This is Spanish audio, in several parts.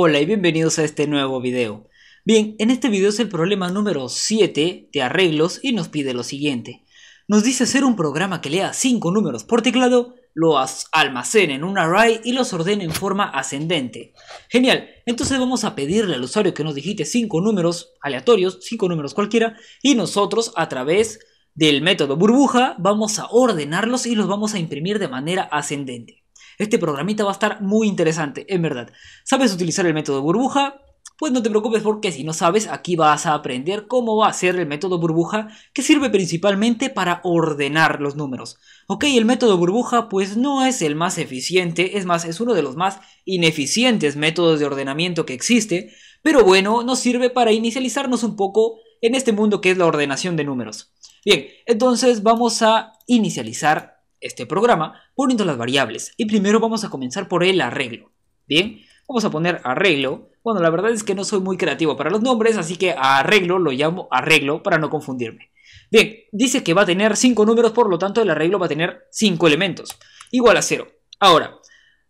Hola y bienvenidos a este nuevo video. Bien, en este video es el problema número 7 de arreglos y nos pide lo siguiente. Nos dice hacer un programa que lea 5 números por teclado, los almacene en un array y los ordene en forma ascendente. Genial, entonces vamos a pedirle al usuario que nos digite 5 números aleatorios, 5 números cualquiera, y nosotros a través del método burbuja vamos a ordenarlos y los vamos a imprimir de manera ascendente. Este programita va a estar muy interesante, en verdad. ¿Sabes utilizar el método burbuja? Pues no te preocupes porque si no sabes, aquí vas a aprender cómo va a ser el método burbuja que sirve principalmente para ordenar los números. Ok, el método burbuja pues no es el más eficiente, es más, es uno de los más ineficientes métodos de ordenamiento que existe, pero bueno, nos sirve para inicializarnos un poco en este mundo que es la ordenación de números. Bien, entonces vamos a inicializar este programa poniendo las variables. Y primero vamos a comenzar por el arreglo. Bien, vamos a poner arreglo. Bueno, la verdad es que no soy muy creativo para los nombres, así que arreglo lo llamo arreglo para no confundirme. Bien, dice que va a tener 5 números, por lo tanto el arreglo va a tener 5 elementos, igual a 0. Ahora,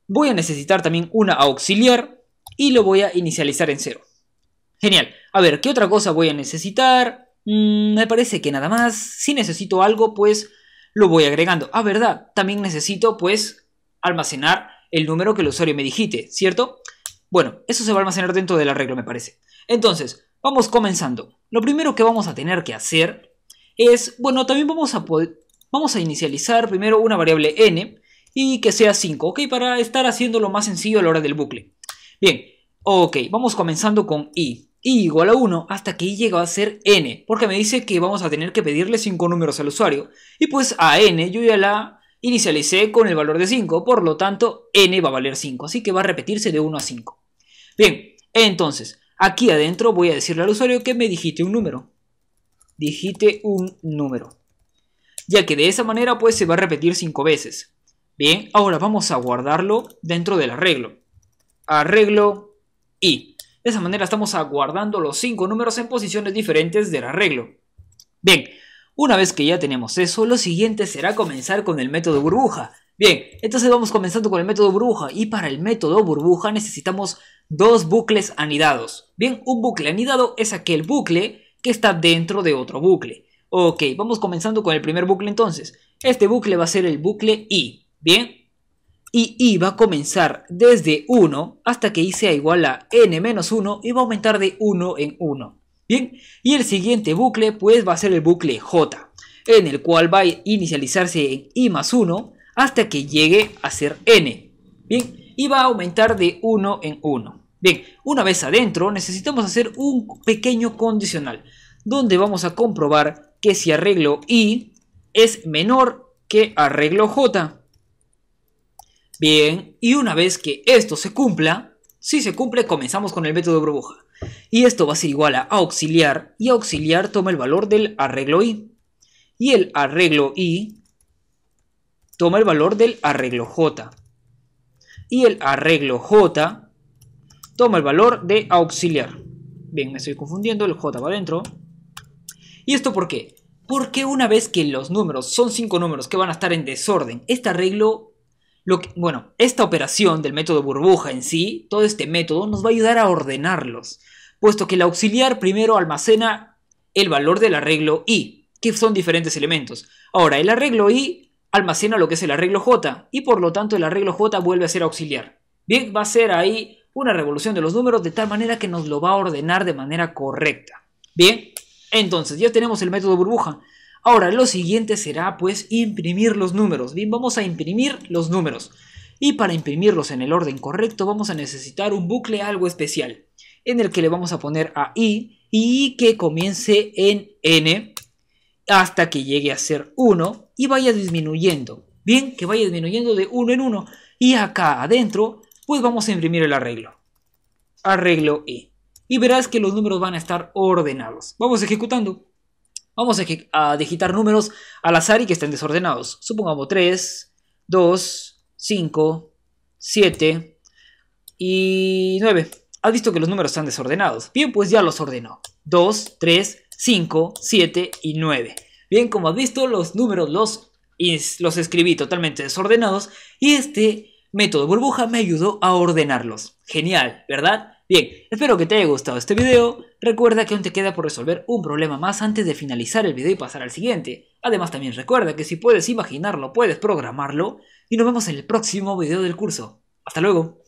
voy a necesitar también una auxiliar y lo voy a inicializar en 0. Genial. A ver, ¿qué otra cosa voy a necesitar? Mm, me parece que nada más. Si necesito algo, pues lo voy agregando. Ah, verdad, también necesito pues almacenar el número que el usuario me digite, ¿cierto? Bueno, eso se va a almacenar dentro del arreglo me parece. Entonces, vamos comenzando. Lo primero que vamos a tener que hacer es, bueno, también vamos a poder, vamos a inicializar primero una variable n y que sea 5, ¿ok? Para estar haciéndolo más sencillo a la hora del bucle. Bien, ok, vamos comenzando con i y igual a 1 hasta que i llega a ser n, porque me dice que vamos a tener que pedirle 5 números al usuario. Y pues a n yo ya la inicialicé con el valor de 5, por lo tanto n va a valer 5, así que va a repetirse de 1 a 5. Bien, entonces, aquí adentro voy a decirle al usuario que me digite un número. Digite un número. Ya que de esa manera pues se va a repetir 5 veces. Bien, ahora vamos a guardarlo dentro del arreglo. Arreglo i. De esa manera estamos aguardando los cinco números en posiciones diferentes del arreglo. Bien, una vez que ya tenemos eso, lo siguiente será comenzar con el método burbuja. Bien, entonces vamos comenzando con el método burbuja y para el método burbuja necesitamos dos bucles anidados. Bien, un bucle anidado es aquel bucle que está dentro de otro bucle. Ok, vamos comenzando con el primer bucle entonces. Este bucle va a ser el bucle I. Bien, y i va a comenzar desde 1 hasta que i sea igual a n-1 y va a aumentar de 1 en 1. Bien, y el siguiente bucle pues va a ser el bucle j, en el cual va a inicializarse en i más 1 hasta que llegue a ser n. Bien, y va a aumentar de 1 en 1. Bien, una vez adentro necesitamos hacer un pequeño condicional, donde vamos a comprobar que si arreglo i es menor que arreglo j. Bien, y una vez que esto se cumpla, si se cumple comenzamos con el método de burbuja. Y esto va a ser igual a auxiliar, y auxiliar toma el valor del arreglo i. Y el arreglo i toma el valor del arreglo j. Y el arreglo j toma el valor de auxiliar. Bien, me estoy confundiendo, el j va adentro. ¿Y esto por qué? Porque una vez que los números son cinco números que van a estar en desorden, este arreglo bueno, esta operación del método burbuja en sí, todo este método, nos va a ayudar a ordenarlos, puesto que el auxiliar primero almacena el valor del arreglo i, que son diferentes elementos. Ahora, el arreglo i almacena lo que es el arreglo j, y por lo tanto el arreglo j vuelve a ser auxiliar. Bien, va a ser ahí una revolución de los números de tal manera que nos lo va a ordenar de manera correcta. Bien, entonces ya tenemos el método burbuja. Ahora, lo siguiente será pues imprimir los números. Bien, vamos a imprimir los números. Y para imprimirlos en el orden correcto vamos a necesitar un bucle algo especial, en el que le vamos a poner a i y que comience en n hasta que llegue a ser 1 y vaya disminuyendo. Bien, que vaya disminuyendo de 1 en 1. Y acá adentro, pues vamos a imprimir el arreglo. Arreglo i. E. Y verás que los números van a estar ordenados. Vamos ejecutando. Vamos a digitar números al azar y que estén desordenados. Supongamos 3, 2, 5, 7 y 9. Has visto que los números están desordenados. Bien, pues ya los ordenó. 2, 3, 5, 7 y 9. Bien, como has visto, los números los, los escribí totalmente desordenados y este método burbuja me ayudó a ordenarlos. Genial, ¿verdad? Bien, espero que te haya gustado este video. Recuerda que aún te queda por resolver un problema más antes de finalizar el video y pasar al siguiente. Además también recuerda que si puedes imaginarlo, puedes programarlo. Y nos vemos en el próximo video del curso. ¡Hasta luego!